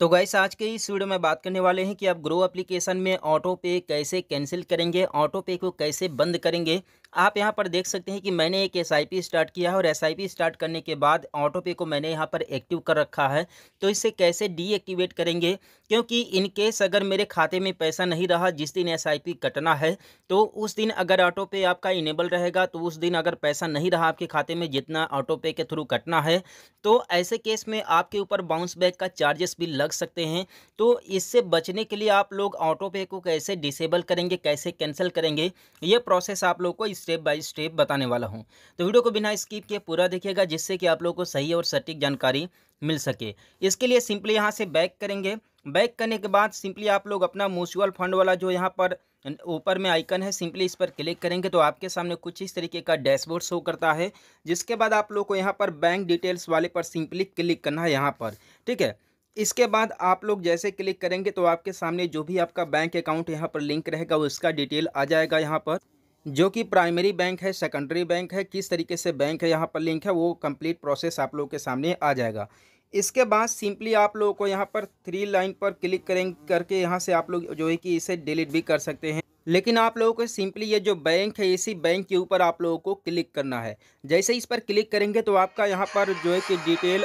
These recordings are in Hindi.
तो गाइस आज के इस वीडियो में बात करने वाले हैं कि आप ग्रो एप्लीकेशन में ऑटो पे कैसे कैंसिल करेंगे ऑटो पे को कैसे बंद करेंगे आप यहाँ पर देख सकते हैं कि मैंने एक एस स्टार्ट किया है और एस स्टार्ट करने के बाद ऑटो पे को मैंने यहाँ पर एक्टिव कर रखा है तो इसे कैसे डीएक्टिवेट करेंगे क्योंकि इनकेस अगर मेरे खाते में पैसा नहीं रहा जिस दिन एस कटना है तो उस दिन अगर ऑटो पे आपका इनेबल रहेगा तो उस दिन अगर पैसा नहीं रहा आपके खाते में जितना ऑटो पे के थ्रू कटना है तो ऐसे केस में आपके ऊपर बाउंस बैक का चार्जेस भी लग सकते हैं तो इससे बचने के लिए आप लोग ऑटो पे को कैसे डिसेबल करेंगे कैसे कैंसिल करेंगे ये प्रोसेस आप लोग को स्टेप बाय स्टेप बताने वाला हूँ तो वीडियो को बिना स्किप किए पूरा देखिएगा जिससे कि आप लोग को सही और सटीक जानकारी मिल सके इसके लिए सिंपली यहाँ से बैक करेंगे बैक करने के बाद सिंपली आप लोग अपना म्यूचुअल फंड वाला जो यहाँ पर ऊपर में आइकन है सिंपली इस पर क्लिक करेंगे तो आपके सामने कुछ इस तरीके का डैशबोर्ड शो करता है जिसके बाद आप लोग को यहाँ पर बैंक डिटेल्स वाले पर सिंपली क्लिक करना है यहाँ पर ठीक है इसके बाद आप लोग जैसे क्लिक करेंगे तो आपके सामने जो भी आपका बैंक अकाउंट यहाँ पर लिंक रहेगा उसका डिटेल आ जाएगा यहाँ पर जो कि प्राइमरी बैंक है सेकेंडरी बैंक है किस तरीके से बैंक है यहाँ पर लिंक है वो कंप्लीट प्रोसेस आप लोगों के सामने आ जाएगा इसके बाद सिंपली आप लोगों को यहाँ पर थ्री लाइन पर क्लिक करें करके यहाँ से आप लोग जो है कि इसे डिलीट भी कर सकते हैं लेकिन आप लोगों को सिंपली ये जो बैंक है इसी बैंक के ऊपर आप लोगों को क्लिक करना है जैसे इस पर क्लिक करेंगे तो आपका यहाँ पर जो है कि डिटेल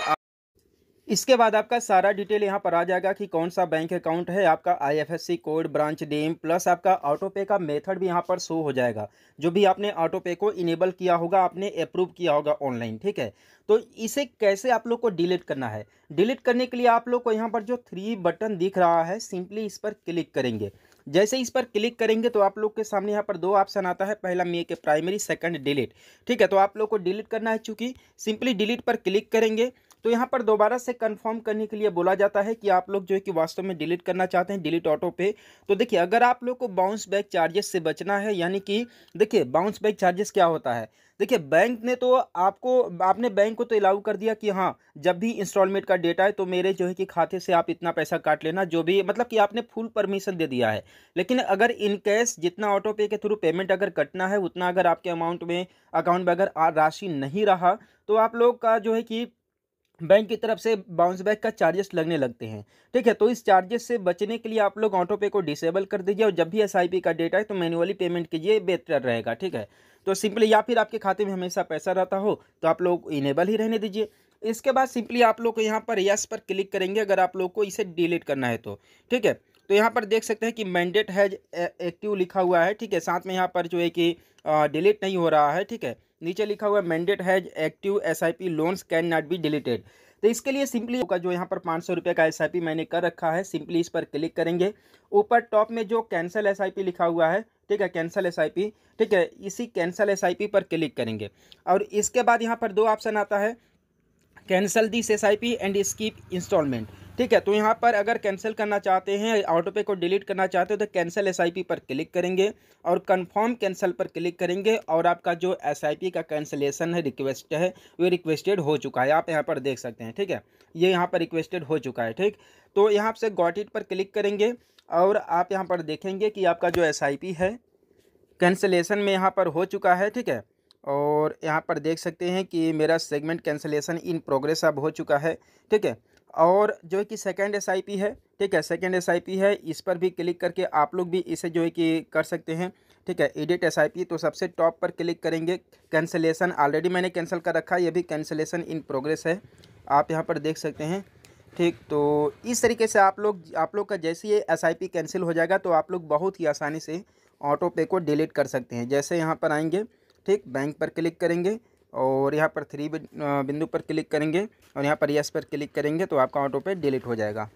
इसके बाद आपका सारा डिटेल यहाँ पर आ जाएगा कि कौन सा बैंक अकाउंट है आपका IFSC code branch name plus आपका ऑटो पे का मेथड भी यहाँ पर शो हो जाएगा जो भी आपने ऑटो पे को इनेबल किया होगा आपने अप्रूव किया होगा ऑनलाइन ठीक है तो इसे कैसे आप लोग को डिलीट करना है डिलीट करने के लिए आप लोग को यहाँ पर जो थ्री बटन दिख रहा है सिंपली इस पर क्लिक करेंगे जैसे इस पर क्लिक करेंगे तो आप लोग के सामने यहाँ पर दो ऑप्शन आता है पहला मे के प्राइमरी सेकंड डिलीट ठीक है तो आप लोग को डिलीट करना है चूँकि सिंपली डिलीट पर क्लिक करेंगे तो यहाँ पर दोबारा से कंफर्म करने के लिए बोला जाता है कि आप लोग जो है कि वास्तव में डिलीट करना चाहते हैं डिलीट ऑटो पे तो देखिए अगर आप लोग को बाउंस बैक चार्जेस से बचना है यानी कि देखिए बाउंस बैक चार्जेस क्या होता है देखिए बैंक ने तो आपको आपने बैंक को तो अलाउ कर दिया कि हाँ जब भी इंस्टॉलमेंट का डेटा है तो मेरे जो है कि खाते से आप इतना पैसा काट लेना जो भी मतलब कि आपने फुल परमिशन दे दिया है लेकिन अगर इन कैश जितना ऑटो पे के थ्रू पेमेंट अगर कटना है उतना अगर आपके अमाउंट में अकाउंट में अगर राशि नहीं रहा तो आप लोग का जो है कि बैंक की तरफ से बाउंस बैक का चार्जेस लगने लगते हैं ठीक है तो इस चार्जेस से बचने के लिए आप लोग ऑटो पे को डिसेबल कर दीजिए और जब भी एस का डेटा है तो मैनुअली पेमेंट कीजिए बेहतर रहेगा ठीक है तो सिंपली या फिर आपके खाते में हमेशा पैसा रहता हो तो आप लोग इनेबल ही रहने दीजिए इसके बाद सिंपली आप लोग को यहाँ पर यस पर क्लिक करेंगे अगर आप लोग को इसे डिलीट करना है तो ठीक है तो यहाँ पर देख सकते हैं कि मैंडेट हैज एक्टिव लिखा हुआ है ठीक है साथ में यहाँ पर जो है कि डिलीट नहीं हो रहा है ठीक है नीचे लिखा हुआ mandate has active S I P loans can not be deleted तो इसके लिए सिंपली का जो यहाँ पर पाँच सौ रुपये का एस आई पी मैंने कर रखा है सिंपली इस पर क्लिक करेंगे ऊपर टॉप में जो कैंसल एस आई पी लिखा हुआ है ठीक है कैंसल एस आई पी ठीक है इसी कैंसल एस आई पी पर क्लिक करेंगे और इसके बाद यहाँ पर दो ऑप्शन आता है cancel this S I P and skip installment ठीक है तो यहाँ पर अगर कैंसिल करना चाहते हैं ऑटो पे को डिलीट करना चाहते हो तो कैंसिल एस पर क्लिक करेंगे और कंफर्म कैंसिल पर क्लिक करेंगे और आपका जो एस का कैंसिलेशन है रिक्वेस्ट है वो रिक्वेस्टेड हो चुका है आप यहाँ पर देख सकते हैं ठीक है ये यहाँ पर रिक्वेस्टेड हो चुका है ठीक तो यहाँ से गॉट इट पर क्लिक करेंगे और आप यहाँ पर देखेंगे कि आपका जो एस है कैंसिलेशन में यहाँ पर हो चुका है ठीक है और यहाँ पर देख सकते हैं कि मेरा सेगमेंट कैंसिलेशन इन प्रोग्रेस अब हो चुका है ठीक है और जो है कि सेकेंड एस है ठीक है सेकेंड एस है इस पर भी क्लिक करके आप लोग भी इसे जो है कि कर सकते हैं ठीक है एडिट एस तो सबसे टॉप पर क्लिक करेंगे कैंसलेशन ऑलरेडी मैंने कैंसिल कर रखा है ये भी कैंसलेशन इन प्रोग्रेस है आप यहाँ पर देख सकते हैं ठीक तो इस तरीके से आप लोग आप लोग का जैसे ये एस कैंसिल हो जाएगा तो आप लोग बहुत ही आसानी से ऑटो पे को डिलीट कर सकते हैं जैसे यहाँ पर आएंगे ठीक बैंक पर क्लिक करेंगे और यहाँ पर थ्री बिंदु पर क्लिक करेंगे और यहाँ पर यस पर क्लिक करेंगे तो आपका ऑटो पे डिलीट हो जाएगा